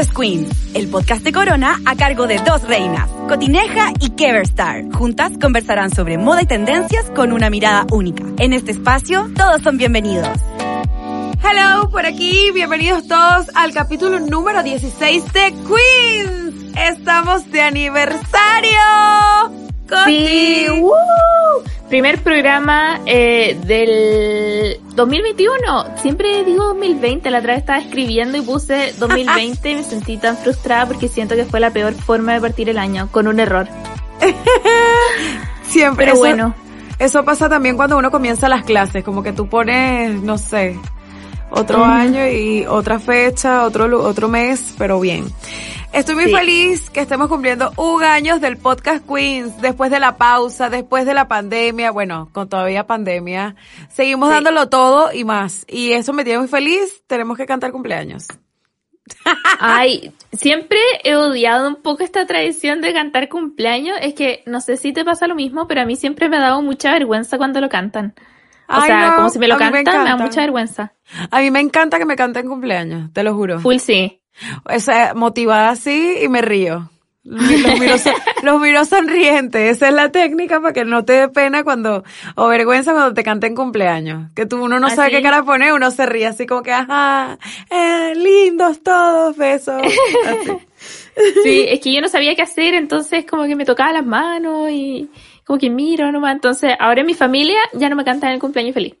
es Queen, el podcast de Corona a cargo de dos reinas, Cotineja y Keverstar. Juntas conversarán sobre moda y tendencias con una mirada única. En este espacio, todos son bienvenidos. Hello, por aquí, bienvenidos todos al capítulo número 16 de Queens. Estamos de aniversario. Coti. Sí, uh, primer programa eh, del 2021, siempre digo 2020, la otra vez estaba escribiendo y puse 2020 y me sentí tan frustrada porque siento que fue la peor forma de partir el año, con un error. siempre. Pero eso, bueno. Eso pasa también cuando uno comienza las clases, como que tú pones, no sé, otro año y otra fecha, otro, otro mes, pero bien. Estoy muy feliz que estemos cumpliendo un año del podcast Queens, después de la pausa, después de la pandemia, bueno, con todavía pandemia. Seguimos dándolo todo y más. Y eso me tiene muy feliz, tenemos que cantar cumpleaños. Ay, siempre he odiado un poco esta tradición de cantar cumpleaños. Es que no sé si te pasa lo mismo, pero a mí siempre me ha dado mucha vergüenza cuando lo cantan. O sea, como si me lo cantan, me, da mucha vergüenza. A mí me encanta que me canten cumpleaños, te lo juro. Full sí. O motivada así y me río. Los miro, los sonrientes. Esa es la técnica para que no te dé pena cuando, o vergüenza cuando te canten cumpleaños. Que tú, uno no ¿Ah, sabe qué cara poner, uno se ríe así como que, ajá, eh, lindos todos, besos. Sí, es que yo no sabía qué hacer, entonces como que me tocaba las manos y como que miro nomás. Entonces ahora en mi familia ya no me cantan el cumpleaños feliz.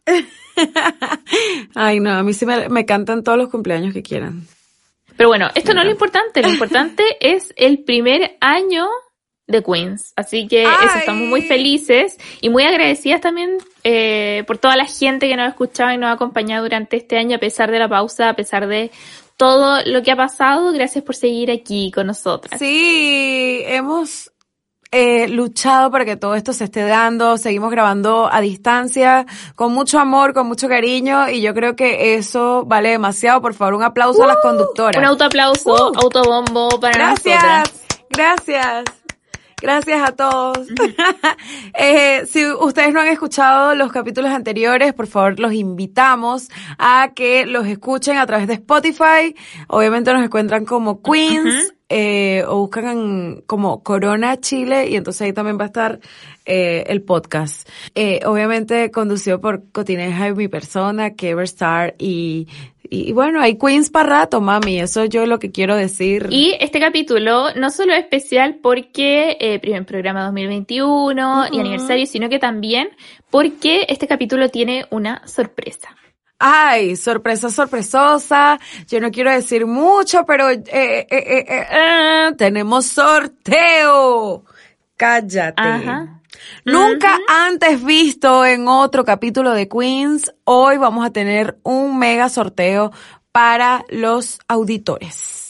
Ay, no, a mí sí me, me cantan todos los cumpleaños que quieran. Pero bueno, esto no es lo importante, lo importante es el primer año de Queens. Así que estamos muy felices y muy agradecidas también eh, por toda la gente que nos ha escuchado y nos ha acompañado durante este año, a pesar de la pausa, a pesar de todo lo que ha pasado. Gracias por seguir aquí con nosotras. Sí, hemos eh, luchado para que todo esto se esté dando. Seguimos grabando a distancia, con mucho amor, con mucho cariño, y yo creo que eso vale demasiado. Por favor, un aplauso a las ¡Uh! conductoras. Un autoaplauso, aplauso, ¡Uh! autobombo para Gracias, gracias. Gracias a todos. Eh, si ustedes no han escuchado los capítulos anteriores, por favor los invitamos a que los escuchen a través de Spotify. Obviamente nos encuentran como Queens eh, o buscan como Corona Chile y entonces ahí también va a estar eh, el podcast. Eh, obviamente conducido por Cotineja y mi persona, Keverstar y y bueno, hay Queens para rato, mami, eso yo lo que quiero decir. Y este capítulo no solo es especial porque eh, primer programa 2021 y aniversario, sino que también porque este capítulo tiene una sorpresa ay, sorpresa, sorpresosa. Yo no quiero decir mucho, pero eh, eh, eh, eh, eh tenemos sorteo. Cállate. Nunca antes visto en otro capítulo de Queens, hoy vamos a tener un mega sorteo para los auditores.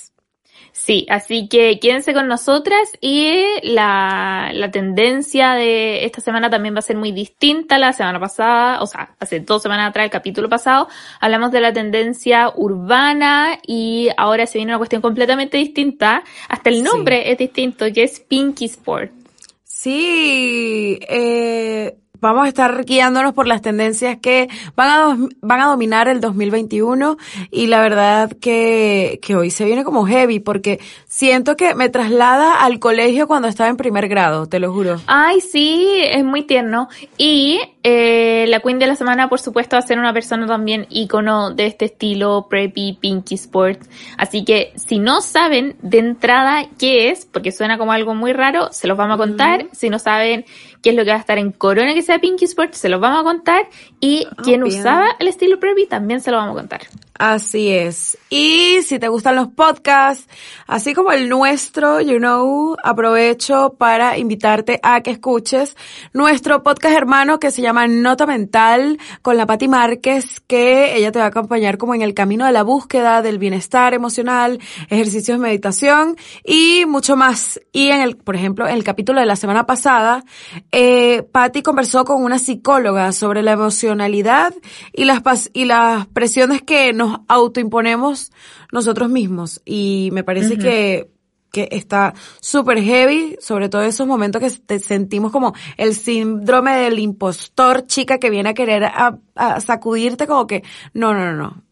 Sí, así que quédense con nosotras y la, la tendencia de esta semana también va a ser muy distinta a la semana pasada, o sea, hace dos semanas atrás, el capítulo pasado, hablamos de la tendencia urbana y ahora se viene una cuestión completamente distinta, hasta el nombre es distinto, que es Pinky Sport. Sí, eh, vamos a estar guiándonos por las tendencias que van a, van a dominar el 2021 y la verdad que, hoy se viene como heavy porque siento que me traslada al colegio cuando estaba en primer grado, te lo juro. Ay, sí, es muy tierno. Y eh, la Queen de la semana, por supuesto, va a ser una persona también ícono de este estilo preppy, pinky sports. Así que si no saben de entrada qué es, porque suena como algo muy raro, se los vamos a contar. Si no saben Qué es lo que va a estar en Corona que sea Pinky Sport, se los vamos a contar. Y ah, quien usaba el estilo Preppy también se lo vamos a contar. Así es. Y si te gustan los podcasts, así como el nuestro, you know, aprovecho para invitarte a que escuches nuestro podcast hermano que se llama Nota Mental con la Patti Márquez, que ella te va a acompañar como en el camino de la búsqueda del bienestar emocional, ejercicios de meditación y mucho más. Y en el, por ejemplo, en el capítulo de la semana pasada, eh, Patty conversó con una psicóloga sobre la emocionalidad y las, y las presiones que nos autoimponemos nosotros mismos. Y me parece que, que está súper heavy, sobre todo esos momentos que te sentimos como el síndrome del impostor, chica que viene a querer a sacudirte como que, no, no, no,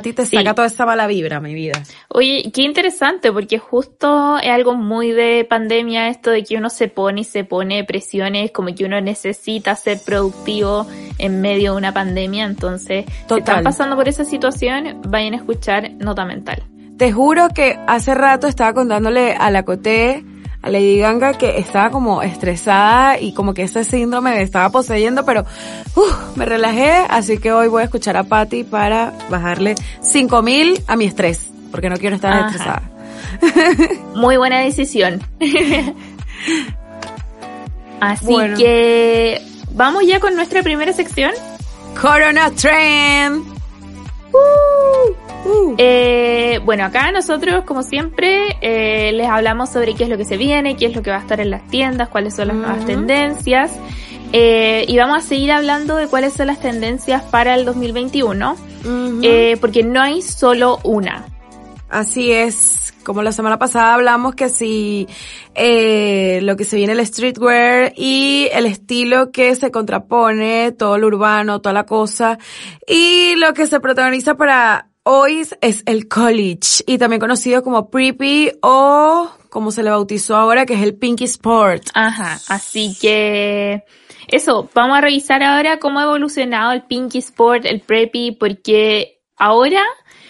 ti te saca toda esa mala vibra, mi vida. Oye, qué interesante, porque justo es algo muy de pandemia esto de que uno se pone y se pone presiones, como que uno necesita ser productivo en medio de una pandemia. Entonces, si están pasando por esa situación, vayan a escuchar Nota Mental. Te juro que hace rato estaba contándole a la Coté a Lady que estaba como estresada y como que ese síndrome me estaba poseyendo, pero uh, me relajé, así que hoy voy a escuchar a Patty para bajarle 5000 a mi estrés, porque no quiero estar estresada. Muy buena decisión. así que vamos ya con nuestra primera sección. Corona Trend. ¡Uh! Uh. Eh, bueno, acá nosotros, como siempre, eh, les hablamos sobre qué es lo que se viene, qué es lo que va a estar en las tiendas, cuáles son las nuevas tendencias. Eh, y vamos a seguir hablando de cuáles son las tendencias para el 2021, porque no hay solo una. Así es, como la semana pasada hablamos que si lo que se viene el streetwear y el estilo que se contrapone, todo lo urbano, toda la cosa, y lo que se protagoniza para Hoy es el college y también conocido como Preppy o como se le bautizó ahora, que es el Pinky Sport. Ajá, así que eso, vamos a revisar ahora cómo ha evolucionado el Pinky Sport, el Preppy, porque ahora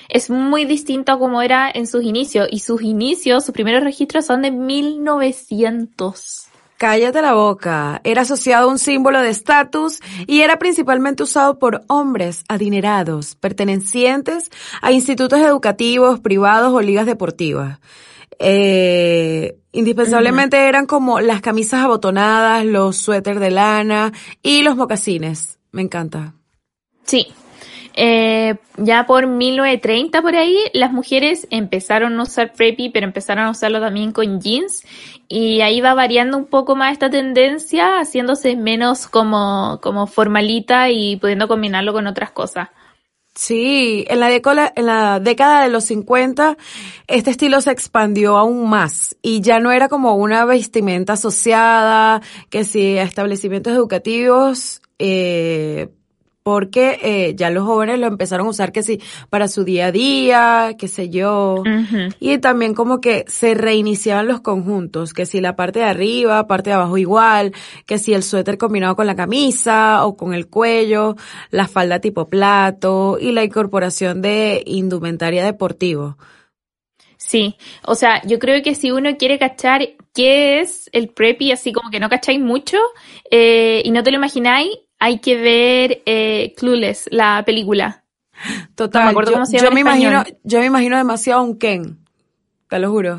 es muy distinto a como era en sus inicios y sus inicios, sus primeros registros son de 1900. Cállate la boca. Era asociado a un símbolo de estatus y era principalmente usado por hombres adinerados, pertenecientes a institutos educativos, privados o ligas deportivas. Eh, indispensablemente eran como las camisas abotonadas, los suéteres de lana y los mocasines. Me encanta. Sí, eh, ya por 1930 por ahí, las mujeres empezaron a usar preppy, pero empezaron a usarlo también con jeans. Y ahí va variando un poco más esta tendencia, haciéndose menos como, como formalita y pudiendo combinarlo con otras cosas. Sí, en la, en la década de los 50 este estilo se expandió aún más y ya no era como una vestimenta asociada, que si a establecimientos educativos, eh, porque eh, ya los jóvenes lo empezaron a usar que sí, para su día a día, qué sé yo. Y también como que se reiniciaban los conjuntos, que si la parte de arriba, parte de abajo igual, que si el suéter combinado con la camisa o con el cuello, la falda tipo plato y la incorporación de indumentaria deportivo. Sí, o sea, yo creo que si uno quiere cachar qué es el preppy, así como que no cacháis mucho eh, y no te lo imagináis, hay que ver eh, Clueless, la película. Total, yo, me imagino, yo me imagino demasiado un Ken, te lo juro.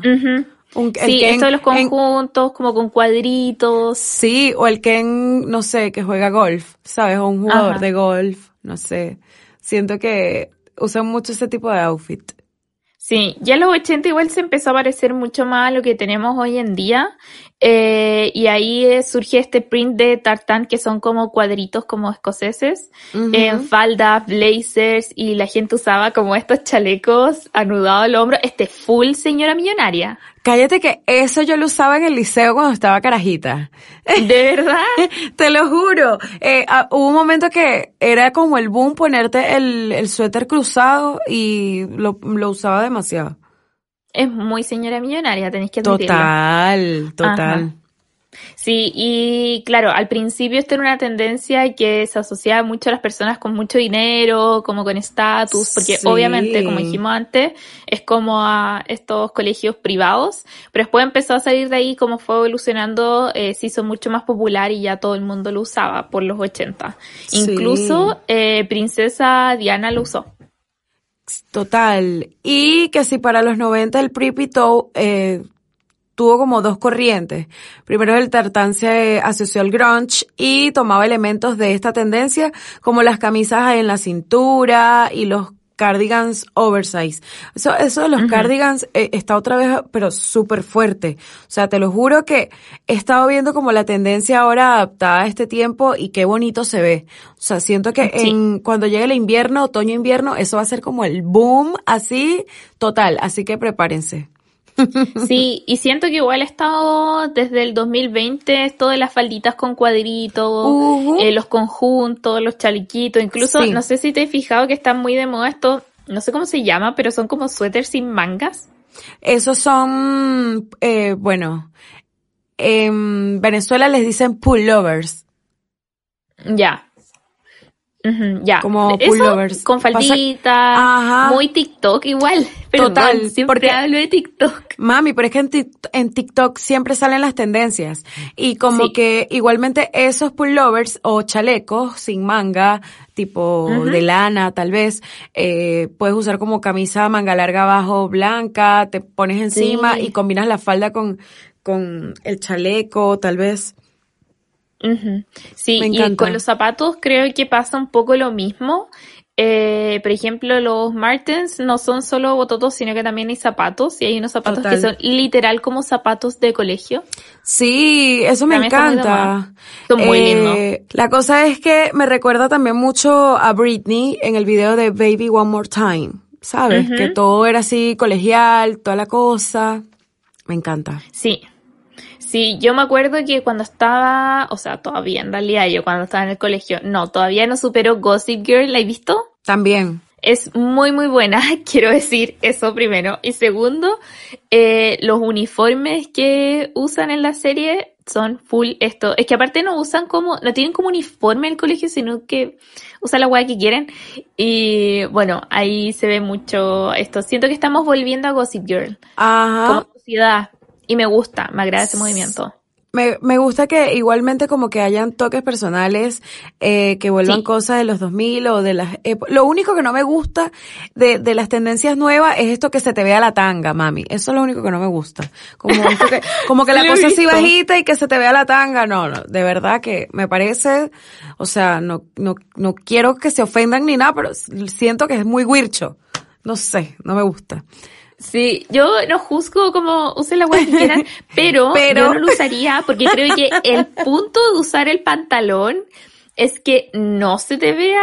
Un, sí, esto de los conjuntos, como con cuadritos. Sí, o el Ken, no sé, que juega golf, ¿sabes? O un jugador de golf, no sé. Siento que usan mucho ese tipo de outfit. Sí, ya en los 80 igual se empezó a parecer mucho más a lo que tenemos hoy en día. Eh, y ahí surgió eh, surge este print de tartán que son como cuadritos como escoceses, en falda, blazers, y la gente usaba como estos chalecos anudados al hombro, este full señora millonaria. Cállate que eso yo lo usaba en el liceo cuando estaba carajita. ¿De verdad? Te lo juro. Eh, ah, hubo un momento que era como el boom ponerte el, suéter cruzado y lo, lo, usaba demasiado. Es muy señora millonaria, tenés que admitirlo. Total, total. Sí, y claro, al principio esto era una tendencia que se asociaba mucho a las personas con mucho dinero, como con estatus, porque obviamente, como dijimos antes, es como a estos colegios privados, pero después empezó a salir de ahí como fue evolucionando, eh, se hizo mucho más popular y ya todo el mundo lo usaba por los 80. Incluso eh, Princesa Diana lo usó. Total. Y que si para los 90 el Pripy Toe eh, tuvo como dos corrientes. Primero el tartán se asoció al grunge y tomaba elementos de esta tendencia, como las camisas en la cintura y los cardigans oversize. Eso, eso de los cardigans eh, está otra vez, pero súper fuerte. O sea, te lo juro que he estado viendo como la tendencia ahora adaptada a este tiempo y qué bonito se ve. O sea, siento que en, cuando llegue el invierno, otoño, invierno, eso va a ser como el boom así total. Así que prepárense. Sí, y siento que igual he estado desde el 2020, esto de las falditas con cuadritos, eh, los conjuntos, los chaliquitos, incluso no sé si te he fijado que están muy de moda estos, no sé cómo se llama, pero son como suéter sin mangas. Esos son, eh, bueno, en Venezuela les dicen pullovers. Ya ya. Como pullovers. con faldita, muy TikTok igual. Pero Total, porque, hablo de TikTok. Mami, pero es que en, TikTok siempre salen las tendencias. Y como que igualmente esos pullovers o chalecos sin manga, tipo de lana tal vez, eh, puedes usar como camisa manga larga abajo blanca, te pones encima y combinas la falda con, con el chaleco tal vez. Sí, y con los zapatos creo que pasa un poco lo mismo. Eh, por ejemplo, los Martens no son solo bototos, sino que también hay zapatos. Y hay unos zapatos que son literal como zapatos de colegio. Sí, eso me encanta. Son muy, eh, lindos. La cosa es que me recuerda también mucho a Britney en el video de Baby One More Time. ¿Sabes? Que todo era así colegial, toda la cosa. Me encanta. Sí, Sí, yo me acuerdo que cuando estaba, o sea, todavía en realidad yo cuando estaba en el colegio, no, todavía no superó Gossip Girl, ¿la he visto? También. Es muy, muy buena, quiero decir eso primero. Y segundo, eh, los uniformes que usan en la serie son full esto. Es que aparte no usan como, no tienen como uniforme en el colegio, sino que usan la hueá que quieren. Y bueno, ahí se ve mucho esto. Siento que estamos volviendo a Gossip Girl. Ajá. Como sociedad. Y me gusta, me agrada ese movimiento. Me, gusta que igualmente como que hayan toques personales eh, que vuelvan cosas de los 2000 o de las Lo único que no me gusta de, de las tendencias nuevas es esto que se te vea la tanga, mami. Eso es lo único que no me gusta. Como, que, como que la cosa así bajita y que se te vea la tanga. No, no, de verdad que me parece, o sea, no, no, no quiero que se ofendan ni nada, pero siento que es muy huircho. No sé, no me gusta. Sí, yo no juzgo como usen la web pero, yo no lo usaría porque creo que el punto de usar el pantalón es que no se te vea.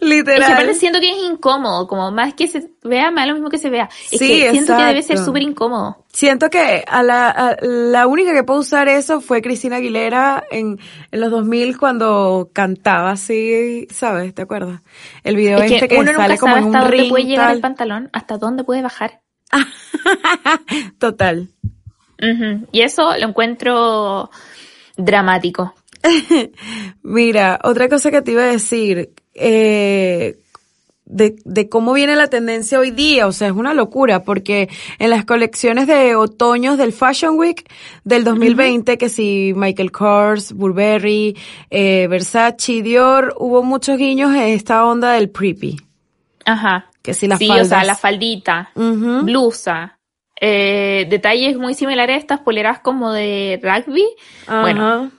Literal. Es que aparte siento que es incómodo, como más que se vea, más lo mismo que se vea. Es que siento que debe ser súper incómodo. Siento que a la, la única que pudo usar eso fue Cristina Aguilera en, en los 2000 cuando cantaba así, ¿sabes? ¿Te acuerdas? El video este que, sale como hasta dónde puede llegar el pantalón, hasta dónde puede bajar. Total. Y eso lo encuentro dramático. Mira, otra cosa que te iba a decir, eh, de, cómo viene la tendencia hoy día, o sea, es una locura, porque en las colecciones de otoños del Fashion Week del 2020, que si Michael Kors, Burberry, eh, Versace, Dior, hubo muchos guiños en esta onda del preppy. Ajá. Que sí, las sí, o sea, la faldita, blusa. Eh, detalles muy similares a estas poleras como de rugby. Bueno,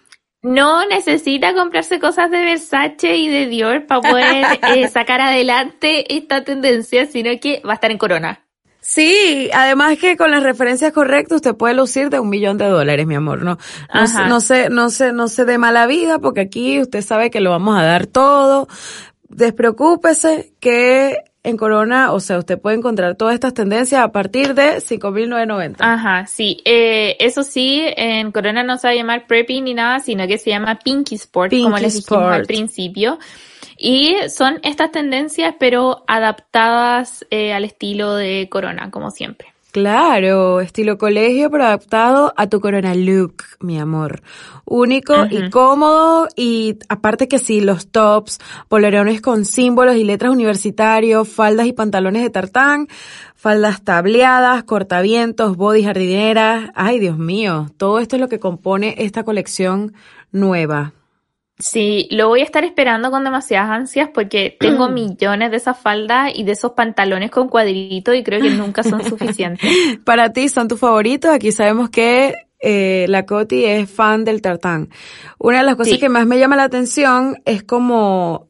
no necesita comprarse cosas de Versace y de Dior para poder eh, sacar adelante esta tendencia, sino que va a estar en corona. Sí, además que con las referencias correctas usted puede lucir de un millón de dólares, mi amor, no, no, no, no se, no se dé mala vida porque aquí usted sabe que lo vamos a dar todo, despreocúpese que en Corona, o sea, usted puede encontrar todas estas tendencias a partir de 5.990. Ajá, sí. Eh, eso sí, en Corona no se va a llamar Preppy ni nada, sino que se llama Pinky Sport, como les dijimos al principio. Y son estas tendencias, pero adaptadas eh, al estilo de Corona, como siempre. Claro, estilo colegio, pero adaptado a tu corona look, mi amor. Único y cómodo y aparte que sí, los tops, polerones con símbolos y letras universitarios, faldas y pantalones de tartán, faldas tableadas, cortavientos, body jardineras. Ay, Dios mío, todo esto es lo que compone esta colección nueva. Sí, lo voy a estar esperando con demasiadas ansias porque tengo millones de esas faldas y de esos pantalones con cuadritos y creo que nunca son suficientes. Para ti son tus favoritos. Aquí sabemos que eh, la Coti es fan del tartán. Una de las cosas que más me llama la atención es como,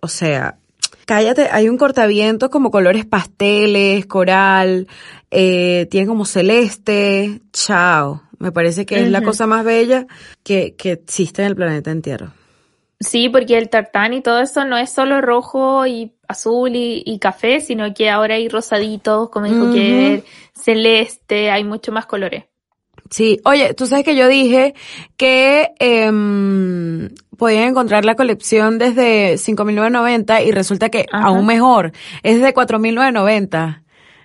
o sea, cállate, hay un cortaviento como colores pasteles, coral, eh, tiene como celeste, chao. Me parece que es la cosa más bella que, que existe en el planeta entero. Sí, porque el tartán y todo eso no es solo rojo y azul y, café, sino que ahora hay rosaditos, como dijo uh celeste, hay mucho más colores. Sí, oye, tú sabes que yo dije que eh, podían encontrar la colección desde 5.990 y resulta que aún mejor, es de 4.990.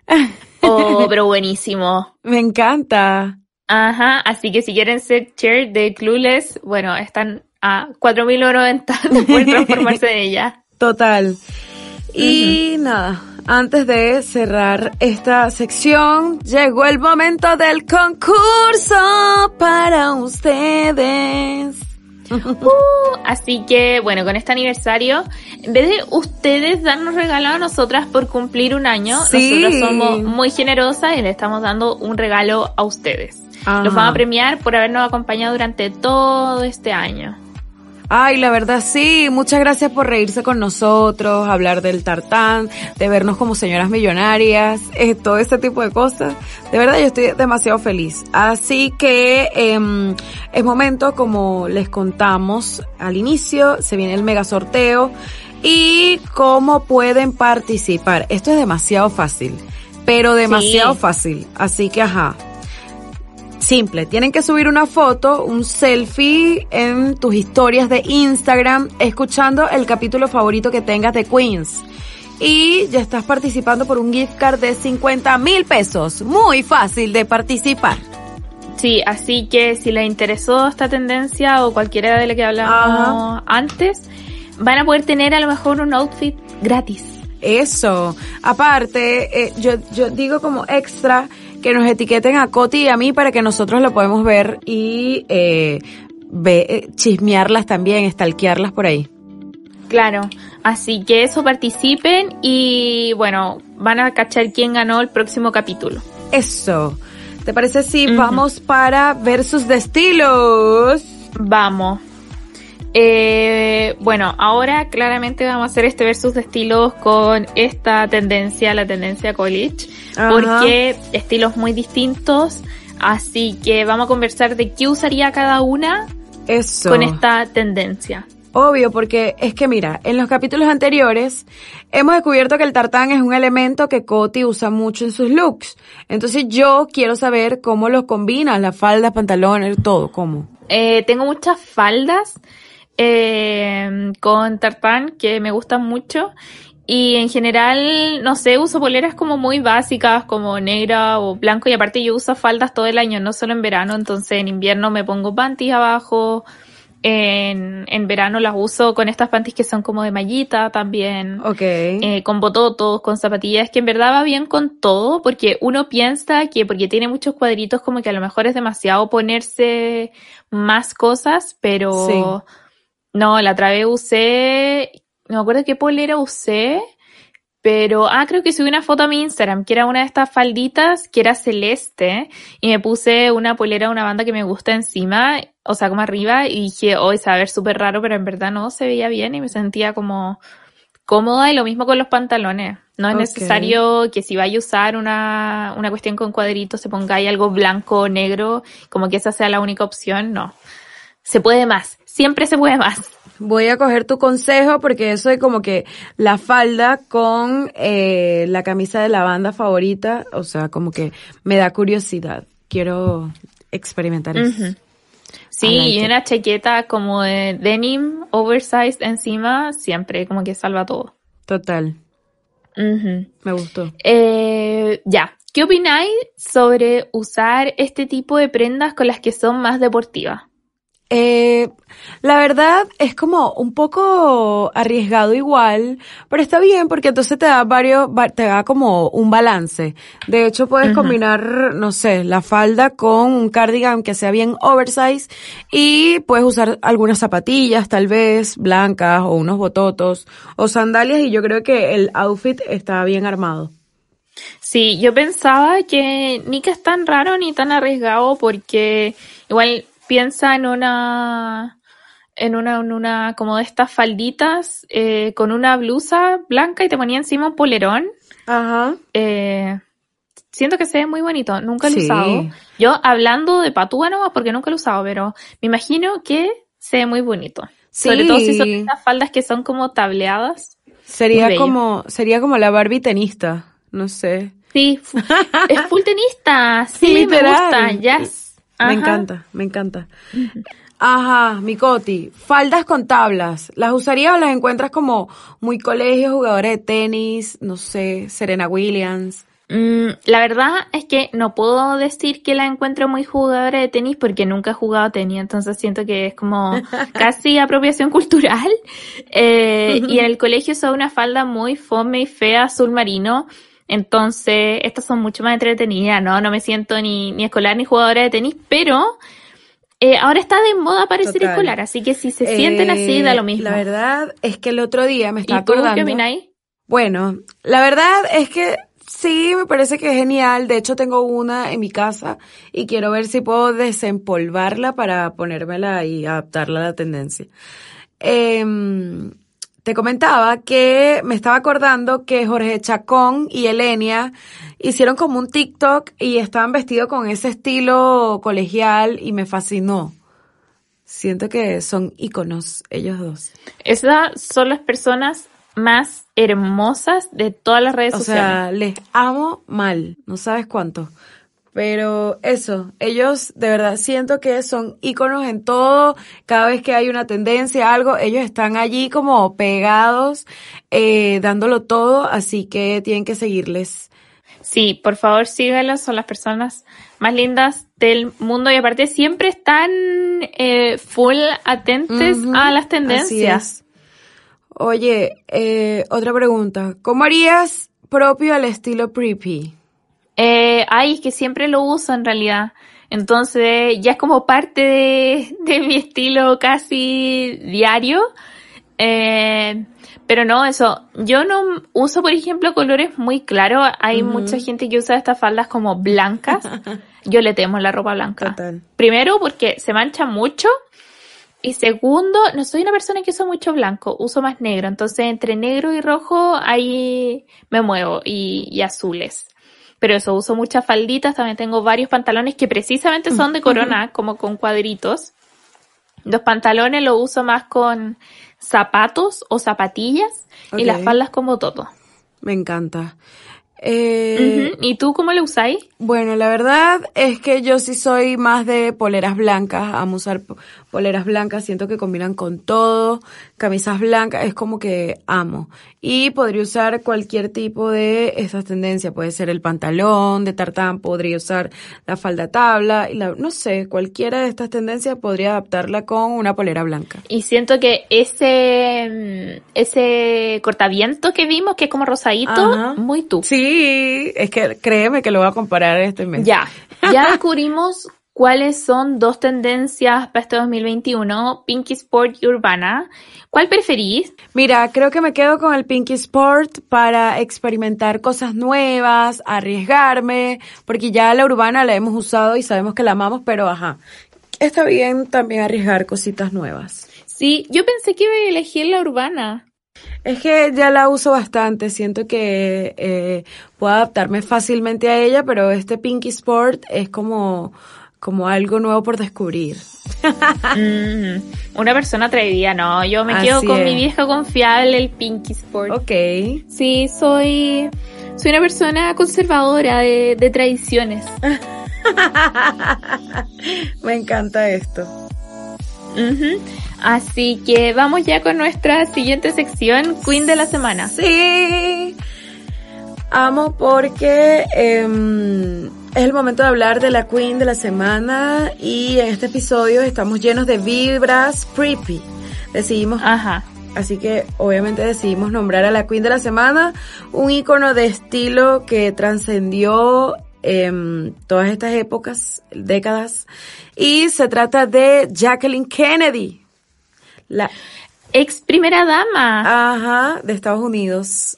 Oh, pero buenísimo. Me encanta. Ajá, así que si quieren ser chair de Clueless, bueno, están a 4.090 puede transformarse en ella. Total. Y nada, antes de cerrar esta sección, llegó el momento del concurso para ustedes. Uh, así que bueno, con este aniversario, en vez de ustedes darnos regalo a nosotras por cumplir un año, sí. somos muy generosas y le estamos dando un regalo a ustedes. Nos Los vamos a premiar por habernos acompañado durante todo este año. Ay, la verdad sí, muchas gracias por reírse con nosotros, hablar del tartán, de vernos como señoras millonarias, eh, todo este tipo de cosas. De verdad yo estoy demasiado feliz. Así que em, es momento, como les contamos al inicio, se viene el mega sorteo y cómo pueden participar. Esto es demasiado fácil, pero demasiado fácil. Así que ajá, Simple, tienen que subir una foto, un selfie en tus historias de Instagram, escuchando el capítulo favorito que tengas de Queens. Y ya estás participando por un gift card de 50 mil pesos. Muy fácil de participar. Sí, así que si les interesó esta tendencia o cualquiera de la que hablamos antes, van a poder tener a lo mejor un outfit gratis. Eso. Aparte, eh, yo, yo digo como extra, que nos etiqueten a Coti y a mí para que nosotros lo podemos ver y eh, eh, chismearlas también, estalquearlas por ahí. Claro, así que eso participen y bueno, van a cachar quién ganó el próximo capítulo. Eso. ¿Te parece si vamos para ver sus estilos? Vamos. Eh, bueno, ahora claramente vamos a hacer este versus de estilos con esta tendencia, la tendencia college, porque estilos muy distintos. Así que vamos a conversar de qué usaría cada una con esta tendencia. Obvio, porque es que mira, en los capítulos anteriores hemos descubierto que el tartán es un elemento que Coti usa mucho en sus looks. Entonces yo quiero saber cómo los combinan, las faldas, pantalones, todo, cómo. Eh, tengo muchas faldas Em, con tartán que me gustan mucho. Y en general, no sé, uso poleras como muy básicas, como negra o blanco. Y aparte yo uso faldas todo el año, no solo en verano. Entonces en invierno me pongo panties abajo. En, en verano las uso con estas panties que son como de mallita también. Eh, con bototos, con zapatillas, que en verdad va bien con todo, porque uno piensa que porque tiene muchos cuadritos como que a lo mejor es demasiado ponerse más cosas, pero... No, la otra usé, no me acuerdo qué polera usé, pero, ah, creo que subí una foto a mi Instagram, que era una de estas falditas, que era celeste, y me puse una polera de una banda que me gusta encima, o sea, como arriba, y dije, hoy oh, se va a ver súper raro, pero en verdad no, se veía bien y me sentía como cómoda, y lo mismo con los pantalones. No es necesario que si vaya a usar una, una cuestión con cuadritos, se ponga ahí algo blanco o negro, como que esa sea la única opción, no se puede más, siempre se puede más. Voy a coger tu consejo porque eso es como que la falda con eh, la camisa de la banda favorita, o sea, como que me da curiosidad. Quiero experimentar eso. Sí, y una chaqueta como de denim, oversized encima, siempre como que salva todo. Total. Me gustó. Eh, ya, ¿qué opináis sobre usar este tipo de prendas con las que son más deportivas? Eh, la verdad es como un poco arriesgado igual, pero está bien porque entonces te da varios, te da como un balance. De hecho puedes combinar, no sé, la falda con un cardigan que sea bien oversize y puedes usar algunas zapatillas tal vez, blancas o unos bototos o sandalias y yo creo que el outfit está bien armado. Sí, yo pensaba que ni que es tan raro ni tan arriesgado porque igual piensa en una en una, como de estas falditas eh, con una blusa blanca y te ponía encima un polerón. Eh, siento que se ve muy bonito, nunca lo he usado. Yo hablando de patúa nomás porque nunca lo he usado, pero me imagino que se ve muy bonito. Sobre todo si son estas faldas que son como tableadas. Sería como, sería como la Barbie tenista, no sé. Sí, es full tenista, sí, me gusta, me encanta, me encanta. Ajá, mi Faldas con tablas. ¿Las usarías o las encuentras como muy colegio, jugadores de tenis, no sé, Serena Williams? Mm, la verdad es que no puedo decir que la encuentro muy jugadora de tenis porque nunca he jugado tenis, entonces siento que es como casi apropiación cultural. Eh, y en el colegio usaba una falda muy fome y fea, azul marino entonces, estas son mucho más entretenidas, ¿no? No me siento ni, ni escolar ni jugadora de tenis, pero eh, ahora está de moda parecer escolar, así que si se sienten así, eh, da lo mismo. La verdad es que el otro día me estaba ¿Y acordando. Bueno, la verdad es que sí, me parece que es genial. De hecho, tengo una en mi casa y quiero ver si puedo desempolvarla para ponérmela y adaptarla a la tendencia. Eh, te comentaba que me estaba acordando que Jorge Chacón y Elenia hicieron como un TikTok y estaban vestidos con ese estilo colegial y me fascinó. Siento que son íconos ellos dos. Esas son las personas más hermosas de todas las redes sociales. O sea, les amo mal, no sabes cuánto. Pero eso, ellos de verdad siento que son íconos en todo, cada vez que hay una tendencia, algo, ellos están allí como pegados, eh, dándolo todo, así que tienen que seguirles. Sí, por favor síguelos, son las personas más lindas del mundo y aparte siempre están eh, full atentes a las tendencias. Oye, eh, otra pregunta, ¿cómo harías propio al estilo Preppy? Eh, ay, es que siempre lo uso en realidad. Entonces ya es como parte de, mi estilo casi diario. Eh, pero no, eso, yo no uso, por ejemplo, colores muy claros. Hay mucha gente que usa estas faldas como blancas. Yo le temo la ropa blanca. Primero, porque se mancha mucho. Y segundo, no soy una persona que usa mucho blanco, uso más negro. Entonces, entre negro y rojo, ahí me muevo. y azules pero eso, uso muchas falditas, también tengo varios pantalones que precisamente son de mm, corona, como con cuadritos. Los pantalones los uso más con zapatos o zapatillas y las faldas como todo. Me encanta. Eh, ¿Y tú cómo lo usáis? Bueno, la verdad es que yo sí soy más de poleras blancas. Amo usar poleras blancas, siento que combinan con todo, camisas blancas, es como que amo. Y podría usar cualquier tipo de esas tendencias, puede ser el pantalón de tartán, podría usar la falda tabla, y la, no sé, cualquiera de estas tendencias podría adaptarla con una polera blanca. Y siento que ese, mm, ese cortaviento que vimos, que es como rosadito, muy tú. Sí, es que créeme que lo voy a comparar este mes. Ya, ya descubrimos cuáles son dos tendencias para este 2021, Pinky Sport y Urbana. ¿Cuál preferís? Mira, creo que me quedo con el Pinky Sport para experimentar cosas nuevas, arriesgarme, porque ya la Urbana la hemos usado y sabemos que la amamos, pero ajá. Está bien también arriesgar cositas nuevas. Sí, yo pensé que iba a elegir la Urbana. Es que ya la uso bastante, siento que eh, puedo adaptarme fácilmente a ella, pero este Pinky Sport es como como algo nuevo por descubrir. Mm-hmm. una persona atrevida, no. Yo me quedo con mi vieja confiable, el Pinky Sport. Ok. Sí, soy, soy una persona conservadora de, tradiciones. me encanta esto. Mm-hmm. Así que vamos ya con nuestra siguiente sección, Queen de la Semana. Sí. Amo porque... Em, es el momento de hablar de la Queen de la semana y en este episodio estamos llenos de vibras creepy Decidimos, Ajá. así que obviamente decidimos nombrar a la Queen de la semana, un icono de estilo que trascendió em, todas estas épocas, décadas, y se trata de Jacqueline Kennedy, la ex primera dama, ajá, de Estados Unidos.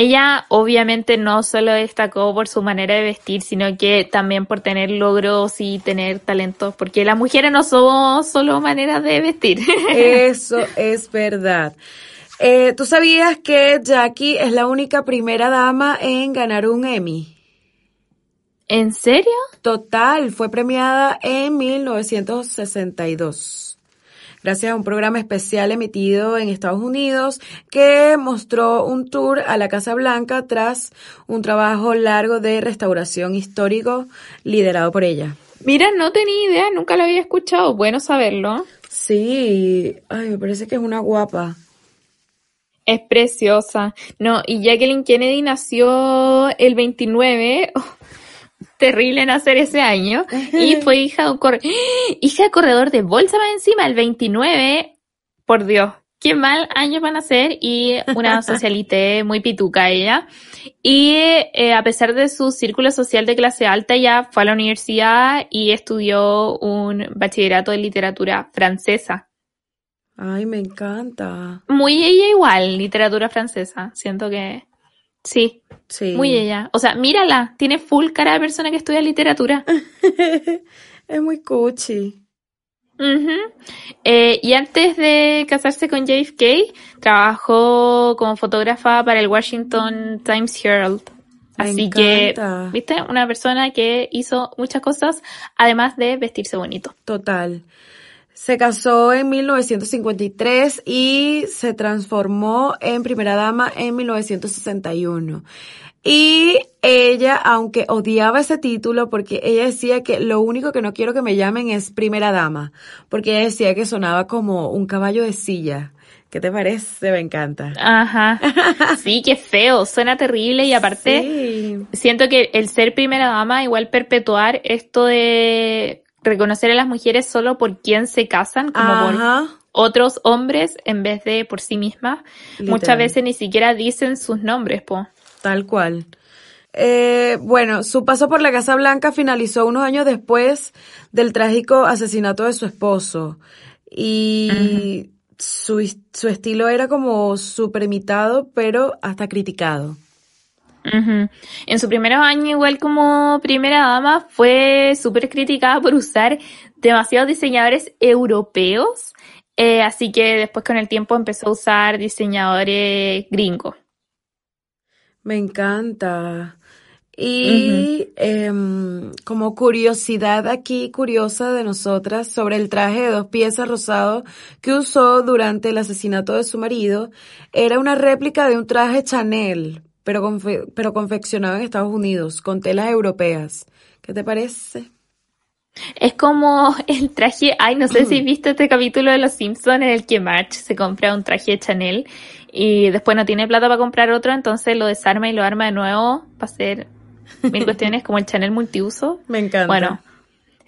Ella obviamente no solo destacó por su manera de vestir, sino que también por tener logros y tener talentos, porque las mujeres no son solo maneras de vestir. Eso es verdad. Eh, ¿Tú sabías que Jackie es la única primera dama en ganar un Emmy? ¿En serio? Total, fue premiada en 1962 gracias a un programa especial emitido en Estados Unidos que mostró un tour a la Casa Blanca tras un trabajo largo de restauración histórico liderado por ella. Mira, no tenía idea, nunca la había escuchado, bueno saberlo. Sí, ay, me parece que es una guapa. Es preciosa. No, y Jacqueline Kennedy nació el 29, terrible nacer ese año y fue hija de corredor, hija corredor de bolsa más encima, el 29, por Dios, qué mal año van a ser y una socialité muy pituca ella. Y eh, a pesar de su círculo social de clase alta, ya fue a la universidad y estudió un bachillerato de literatura francesa. Ay, me encanta. Muy ella igual, literatura francesa. Siento que Sí. Sí. Muy ella. O sea, mírala, tiene full cara de persona que estudia literatura. es muy cuchi. Eh, y antes de casarse con JFK, trabajó como fotógrafa para el Washington Times Herald. Así que, viste, una persona que hizo muchas cosas, además de vestirse bonito. Total. Se casó en 1953 y se transformó en primera dama en 1961. Y ella, aunque odiaba ese título, porque ella decía que lo único que no quiero que me llamen es primera dama, porque ella decía que sonaba como un caballo de silla. ¿Qué te parece? Me encanta. Ajá. Sí, qué feo, suena terrible y aparte siento que el ser primera dama igual perpetuar esto de reconocer a las mujeres solo por quien se casan, como por otros hombres en vez de por sí mismas. Muchas veces ni siquiera dicen sus nombres, po. Tal cual. Eh, bueno, su paso por la Casa Blanca finalizó unos años después del trágico asesinato de su esposo. Y su, su, estilo era como supermitado, pero hasta criticado. En su primer año, igual como primera dama, fue súper criticada por usar demasiados diseñadores europeos, eh, así que después con el tiempo empezó a usar diseñadores gringos. Me encanta. Y em, como curiosidad aquí, curiosa de nosotras, sobre el traje de dos piezas rosado que usó durante el asesinato de su marido, era una réplica de un traje Chanel pero, pero confeccionado en Estados Unidos, con telas europeas. ¿Qué te parece? Es como el traje, ay, no sé si viste este capítulo de Los Simpsons en el que March se compra un traje de Chanel y después no tiene plata para comprar otro, entonces lo desarma y lo arma de nuevo para hacer mil cuestiones como el Chanel multiuso. Me encanta. Bueno,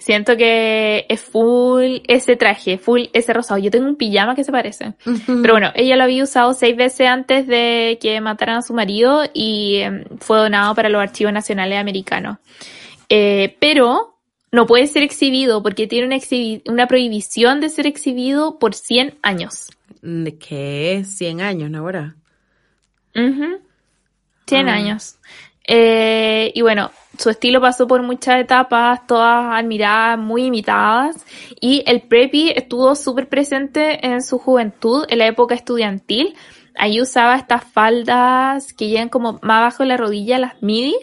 Siento que es full ese traje, full ese rosado. Yo tengo un pijama que se parece. Pero bueno, ella lo había usado seis veces antes de que mataran a su marido y em, fue donado para los archivos nacionales americanos. Eh, pero no puede ser exhibido porque tiene una, prohibición de ser exhibido por 100 años. Mm, ¿De qué? 100 años, ahora? 100 años. Eh, y bueno, su estilo pasó por muchas etapas, todas admiradas, muy imitadas, y el preppy estuvo súper presente en su juventud, en la época estudiantil. Ahí usaba estas faldas que llegan como más abajo de la rodilla, las midi,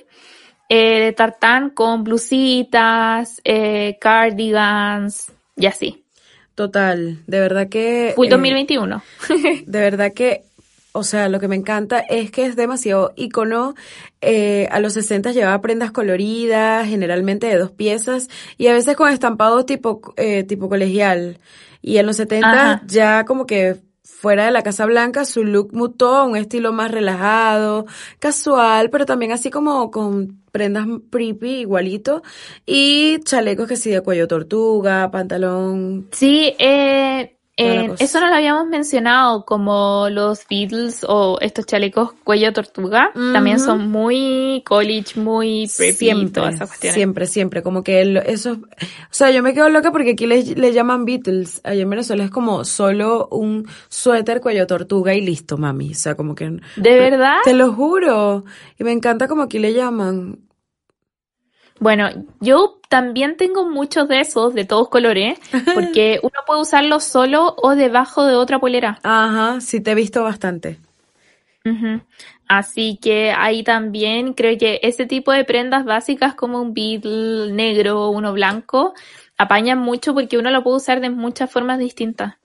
eh, De tartán con blusitas, eh, cardigans y así. Total, de verdad que... fue 2021. de verdad que o sea, lo que me encanta es que es demasiado ícono. Eh, a los 60 llevaba prendas coloridas, generalmente de dos piezas, y a veces con estampado tipo, eh, tipo colegial. Y en los 70 ya como que fuera de la Casa Blanca, su look mutó a un estilo más relajado, casual, pero también así como con prendas preppy igualito y chalecos que sí de cuello tortuga, pantalón. Sí, eh, eh, eso no lo habíamos mencionado, como los Beatles o estos chalecos cuello tortuga, también son muy college, muy Siempre, siempre, como que eso, o sea, yo me quedo loca porque aquí le, llaman Beatles, allá en Venezuela es como solo un suéter cuello tortuga y listo, mami, o sea, como que... ¿De verdad? Te lo juro, y me encanta como aquí le llaman, bueno, yo también tengo muchos de esos de todos colores, porque uno puede usarlo solo o debajo de otra polera. Ajá, sí te he visto bastante. Así que ahí también creo que ese tipo de prendas básicas como un beetle negro o uno blanco apañan mucho porque uno lo puede usar de muchas formas distintas.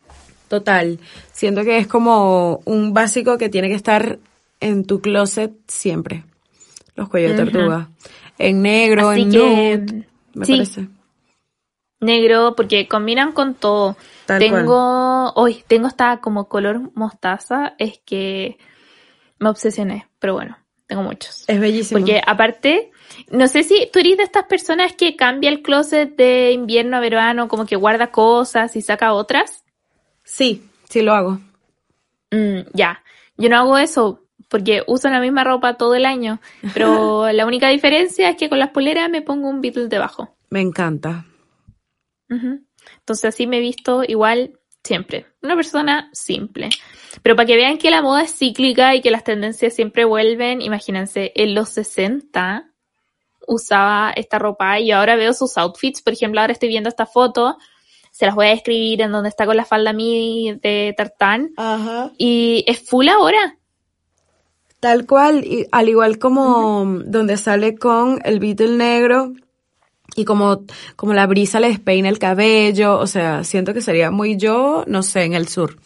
Total, siento que es como un básico que tiene que estar en tu closet siempre. Los cuellos de tortuga en negro, en nude, me parece. Negro, porque combinan con todo. tengo, hoy tengo esta como color mostaza, es que me obsesioné, pero bueno, tengo muchos. Es bellísimo. Porque aparte, no sé si tú eres de estas personas que cambia el closet de invierno a verano, como que guarda cosas y saca otras. Sí, sí lo hago. Mm, ya, yo no hago eso, porque uso la misma ropa todo el año, pero la única diferencia es que con las poleras me pongo un Beatles debajo. Me encanta. Entonces así me he visto igual siempre, una persona simple. Pero para que vean que la moda es cíclica y que las tendencias siempre vuelven, imagínense, en los 60 usaba esta ropa y ahora veo sus outfits, por ejemplo, ahora estoy viendo esta foto se las voy a describir en donde está con la falda midi de tartán. Ajá. Y es full ahora. Tal cual, y al igual como donde sale con el Beatle negro y como, como la brisa le despeina el cabello, o sea, siento que sería muy yo, no sé, en el sur.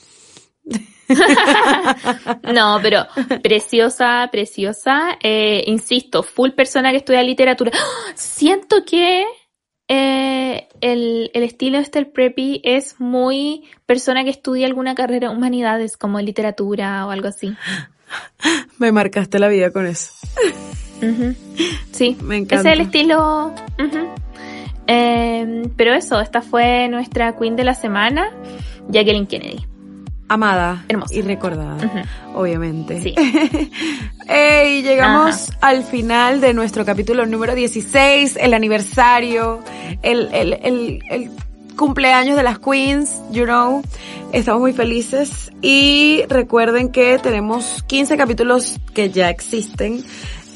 no, pero preciosa, preciosa. Eh, insisto, full persona que estudia literatura. ¡Ah! Siento que eh, el, estilo de Esther preppy, es muy persona que estudia alguna carrera humanidades como literatura o algo así. Me marcaste la vida con eso. Sí, me encanta. Es el estilo. Em, pero eso, esta fue nuestra queen de la semana, Jacqueline Kennedy. Amada Hermosa. y recordada, obviamente. Sí. llegamos al final de nuestro capítulo número 16, el aniversario, el, el, el, el cumpleaños de las Queens, you know. Estamos muy felices y recuerden que tenemos 15 capítulos que ya existen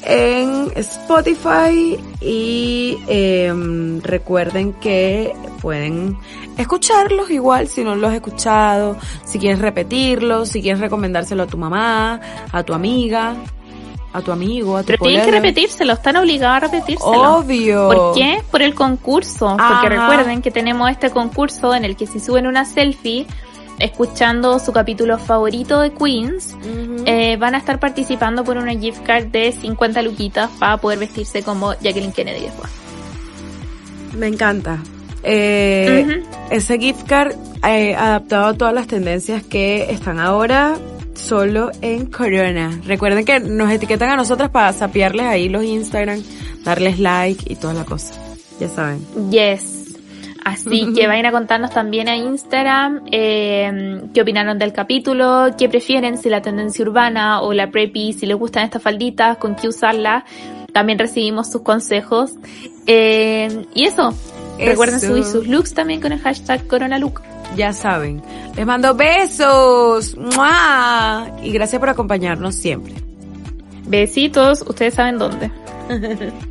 en Spotify y em, recuerden que pueden escucharlos igual si no los has escuchado, si quieres repetirlos, si quieres recomendárselo a tu mamá, a tu amiga, a tu amigo, a tu Pero tienen que repetírselo, están obligados a repetírselo. Obvio. ¿Por qué? Por el concurso. Porque recuerden que tenemos este concurso en el que si suben una selfie escuchando su capítulo favorito de Queens, eh, van a estar participando por una gift card de 50 luquitas para poder vestirse como Jacqueline Kennedy Me encanta. Eh, ese gift card Ha eh, adaptado a todas las tendencias que están ahora, solo en Corona. Recuerden que nos etiquetan a nosotras para sapearles ahí los Instagram, darles like y toda la cosa. Ya saben. Yes. Así que vayan a contarnos también a Instagram em, qué opinaron del capítulo, qué prefieren, si la tendencia urbana o la preppy, si les gustan estas falditas, con qué usarlas. También recibimos sus consejos. Em, y eso, eso. recuerden subir sus looks también con el hashtag CoronaLook ya saben. Les mando besos. ¡Mua! Y gracias por acompañarnos siempre. Besitos, ustedes saben dónde.